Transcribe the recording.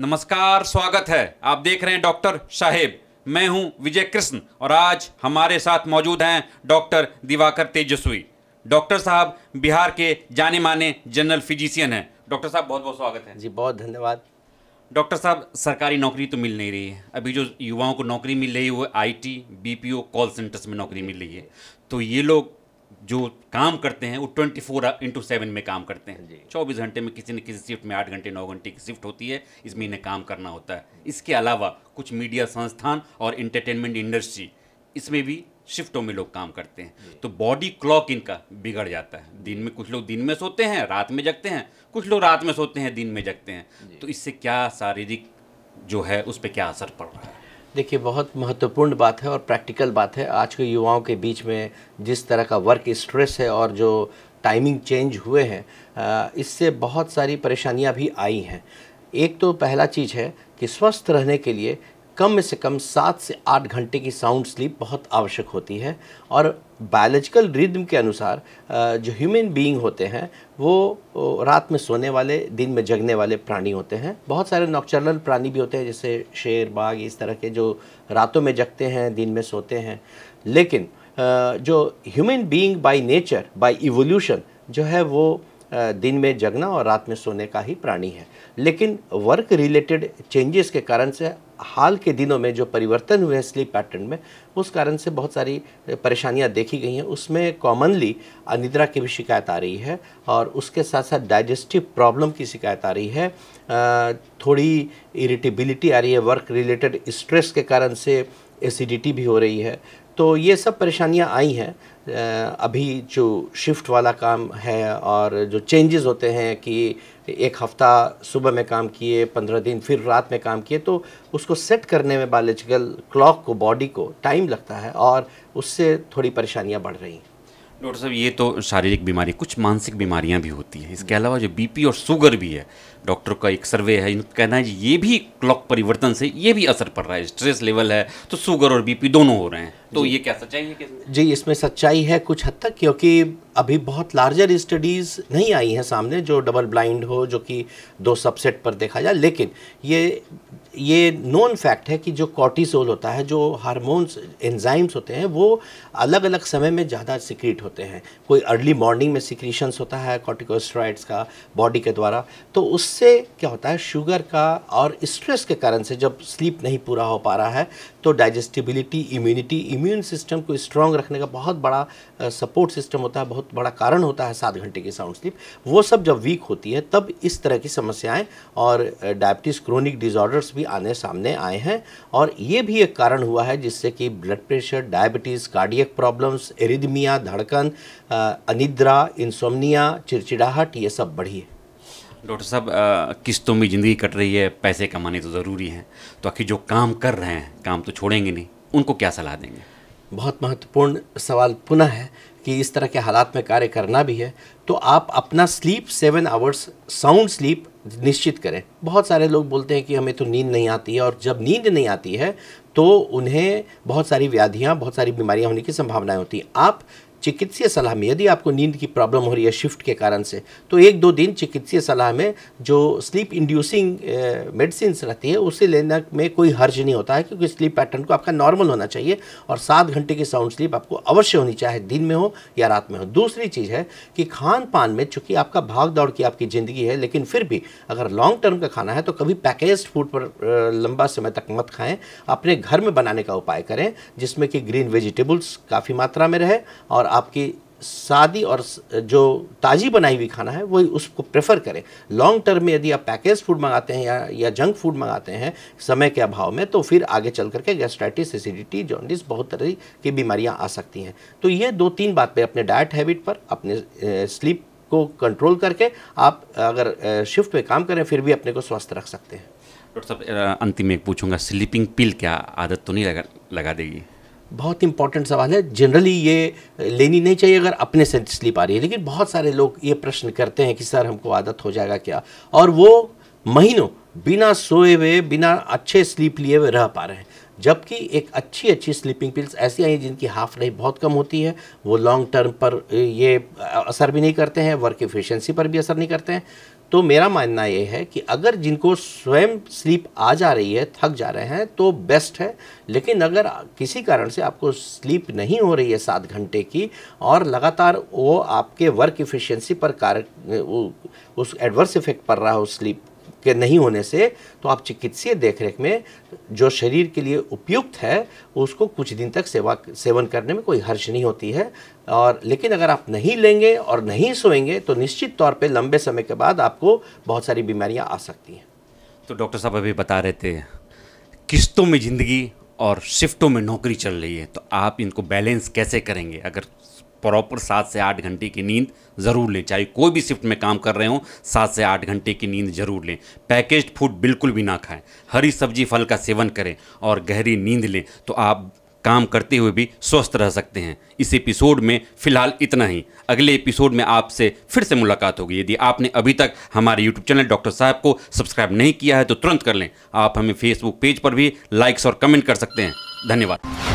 नमस्कार स्वागत है आप देख रहे हैं डॉक्टर साहेब मैं हूं विजय कृष्ण और आज हमारे साथ मौजूद हैं डॉक्टर दिवाकर तेजस्वी डॉक्टर साहब बिहार के जाने माने जनरल फिजिशियन हैं डॉक्टर साहब बहुत बहुत स्वागत है जी बहुत धन्यवाद डॉक्टर साहब सरकारी नौकरी तो मिल नहीं रही है अभी जो युवाओं को नौकरी मिल रही है वो आई टी कॉल सेंटर्स में नौकरी मिल रही है तो ये लोग जो काम करते हैं वो ट्वेंटी फोर इंटू सेवन में काम करते हैं चौबीस घंटे में किसी न किसी शिफ्ट में आठ घंटे नौ घंटे की शिफ्ट होती है इसमें इन्हें काम करना होता है इसके अलावा कुछ मीडिया संस्थान और इंटरटेनमेंट इंडस्ट्री इसमें भी शिफ्टों में लोग काम करते हैं तो बॉडी क्लॉक इनका बिगड़ जाता है दिन में कुछ लोग दिन में सोते हैं रात में जगते हैं कुछ लोग रात में सोते हैं दिन में जगते हैं तो इससे क्या शारीरिक जो है उस पर क्या असर पड़ रहा है देखिए बहुत महत्वपूर्ण बात है और प्रैक्टिकल बात है आज के युवाओं के बीच में जिस तरह का वर्क स्ट्रेस है और जो टाइमिंग चेंज हुए हैं इससे बहुत सारी परेशानियां भी आई हैं एक तो पहला चीज़ है कि स्वस्थ रहने के लिए कम से कम सात से आठ घंटे की साउंड स्लीप बहुत आवश्यक होती है और बायोलॉजिकल रिदम के अनुसार जो ह्यूमन बीइंग होते हैं वो रात में सोने वाले दिन में जगने वाले प्राणी होते हैं बहुत सारे नॉक्चरनल प्राणी भी होते हैं जैसे शेर बाघ इस तरह के जो रातों में जगते हैं दिन में सोते हैं लेकिन जो human being by nature by evolution जो है वो दिन में जगना और रात में सोने का ही प्राणी है लेकिन वर्क रिलेटेड चेंजेस के कारण से हाल के दिनों में जो परिवर्तन हुए हैं स्लीप पैटर्न में उस कारण से बहुत सारी परेशानियां देखी गई हैं उसमें कॉमनली अनिद्रा की भी शिकायत आ रही है और उसके साथ साथ डाइजेस्टिव प्रॉब्लम की शिकायत आ रही है थोड़ी इरिटेबिलिटी आ रही है वर्क रिलेटेड स्ट्रेस के कारण से एसिडिटी भी हो रही है तो ये सब परेशानियाँ आई हैं अभी जो शिफ्ट वाला काम है और जो चेंजेस होते हैं कि एक हफ़्ता सुबह में काम किए पंद्रह दिन फिर रात में काम किए तो उसको सेट करने में बायोलॉजिकल क्लॉक को बॉडी को टाइम लगता है और उससे थोड़ी परेशानियाँ बढ़ रही हैं डॉक्टर साहब ये तो शारीरिक बीमारी कुछ मानसिक बीमारियां भी होती हैं इसके अलावा जो बीपी और शुगर भी है डॉक्टर का एक सर्वे है इनका कहना है ये भी क्लॉक परिवर्तन से ये भी असर पड़ रहा है स्ट्रेस लेवल है तो शुगर और बीपी दोनों हो रहे हैं तो ये क्या सच्चाई है जी इसमें सच्चाई है कुछ हद तक क्योंकि अभी बहुत लार्जर स्टडीज़ नहीं आई हैं सामने जो डबल ब्लाइंड हो जो कि दो सबसेट पर देखा जाए लेकिन ये ये नॉन फैक्ट है कि जो कॉर्टिसोल होता है जो हार्मोन्स एंजाइम्स होते हैं वो अलग अलग समय में ज़्यादा सिक्रीट होते हैं कोई अर्ली मॉर्निंग में सिक्रीशंस होता है कॉर्टिकोस्ट्राइड्स का बॉडी के द्वारा तो उससे क्या होता है शुगर का और स्ट्रेस के कारण से जब स्लीप नहीं पूरा हो पा रहा है तो डाइजेस्टिबिलिटी इम्यूनिटी इम्यून सिस्टम को स्ट्रॉन्ग रखने का बहुत बड़ा सपोर्ट सिस्टम होता है बहुत बहुत बड़ा कारण होता है सात घंटे की साउंड स्लीप वो सब जब वीक होती है तब इस तरह की समस्याएं और डायबिटीज़ क्रोनिक डिजॉर्डर्स भी आने सामने आए हैं और ये भी एक कारण हुआ है जिससे कि blood pressure diabetes cardiac problems arrhythmia धड़कन अनिद्रा इंसोमनिया चिड़चिड़ाहट ये सब बढ़ी है डॉक्टर साहब किस्तों में ज़िंदगी कट रही है पैसे कमाने तो ज़रूरी हैं तो आखिर जो काम कर रहे हैं काम तो छोड़ेंगे नहीं उनको क्या सलाह देंगे बहुत महत्वपूर्ण सवाल पुनः है कि इस तरह के हालात में कार्य करना भी है तो आप अपना sleep seven hours sound sleep निश्चित करें बहुत सारे लोग बोलते हैं कि हमें तो नींद नहीं आती है और जब नींद नहीं आती है तो उन्हें बहुत सारी व्याधियाँ बहुत सारी बीमारियाँ होने की संभावनाएं होती हैं आप चिकित्सीय सलाह में यदि आपको नींद की प्रॉब्लम हो रही है शिफ्ट के कारण से तो एक दो दिन चिकित्सीय सलाह में जो स्लीप इंड्यूसिंग मेडिसिन रहती है उसे लेने में कोई हर्ज नहीं होता है क्योंकि स्लीप पैटर्न को आपका नॉर्मल होना चाहिए और सात घंटे की साउंड स्लीप आपको अवश्य होनी चाहे दिन में हो या रात में हो दूसरी चीज़ है कि खान पान में चूंकि आपका भाग दौड़ की आपकी ज़िंदगी है लेकिन फिर भी अगर लॉन्ग टर्म का खाना है तो कभी पैकेज फूड पर लंबा समय तक मत खाएँ अपने घर में बनाने का उपाय करें जिसमें कि ग्रीन वेजिटेबल्स काफ़ी मात्रा में रहे और आपकी सादी और जो ताज़ी बनाई हुई खाना है वही उसको प्रेफर करें लॉन्ग टर्म में यदि आप पैकेज फूड मंगाते हैं या या जंक फूड मंगाते हैं समय के अभाव में तो फिर आगे चल करके गैस्ट्राइटिस एसिडिटी जॉन्डिस बहुत तरह की बीमारियां आ सकती हैं तो ये दो तीन बात पे अपने डाइट हैबिट पर अपने स्लीप को कंट्रोल करके आप अगर शिफ्ट में काम करें फिर भी अपने को स्वस्थ रख सकते हैं डॉक्टर साहब अंतिम में पूछूंगा स्लीपिंग पिल क्या आदत तो नहीं लगा लगा देगी बहुत इंपॉर्टेंट सवाल है जनरली ये लेनी नहीं चाहिए अगर अपने से स्लीप आ रही है लेकिन बहुत सारे लोग ये प्रश्न करते हैं कि सर हमको आदत हो जाएगा क्या और वो महीनों बिना सोए हुए बिना अच्छे स्लीप लिए हुए रह पा रहे हैं जबकि एक अच्छी अच्छी स्लीपिंग पिल्स ऐसी आई हैं जिनकी हाफ लाइफ बहुत कम होती है वो लॉन्ग टर्म पर ये असर भी नहीं करते हैं वर्क एफिशिएंसी पर भी असर नहीं करते हैं तो मेरा मानना ये है कि अगर जिनको स्वयं स्लीप आ जा रही है थक जा रहे हैं तो बेस्ट है लेकिन अगर किसी कारण से आपको स्लीप नहीं हो रही है सात घंटे की और लगातार वो आपके वर्क इफ़िशेंसी पर कार्य उस एडवर्स इफेक्ट पड़ रहा है उस स्लीप के नहीं होने से तो आप चिकित्सीय देखरेख में जो शरीर के लिए उपयुक्त है उसको कुछ दिन तक सेवा सेवन करने में कोई हर्ष नहीं होती है और लेकिन अगर आप नहीं लेंगे और नहीं सोएंगे तो निश्चित तौर पे लंबे समय के बाद आपको बहुत सारी बीमारियां आ सकती हैं तो डॉक्टर साहब अभी बता रहे थे किस्तों में ज़िंदगी और शिफ्टों में नौकरी चल रही है तो आप इनको बैलेंस कैसे करेंगे अगर प्रॉपर सात से आठ घंटे की नींद ज़रूर लें चाहे कोई भी शिफ्ट में काम कर रहे हों सात से आठ घंटे की नींद ज़रूर लें पैकेज फूड बिल्कुल भी ना खाएं हरी सब्जी फल का सेवन करें और गहरी नींद लें तो आप काम करते हुए भी स्वस्थ रह सकते हैं इस एपिसोड में फिलहाल इतना ही अगले एपिसोड में आपसे फिर से मुलाकात होगी यदि आपने अभी तक हमारे यूट्यूब चैनल डॉक्टर साहब को सब्सक्राइब नहीं किया है तो तुरंत कर लें आप हमें फेसबुक पेज पर भी लाइक्स और कमेंट कर सकते हैं धन्यवाद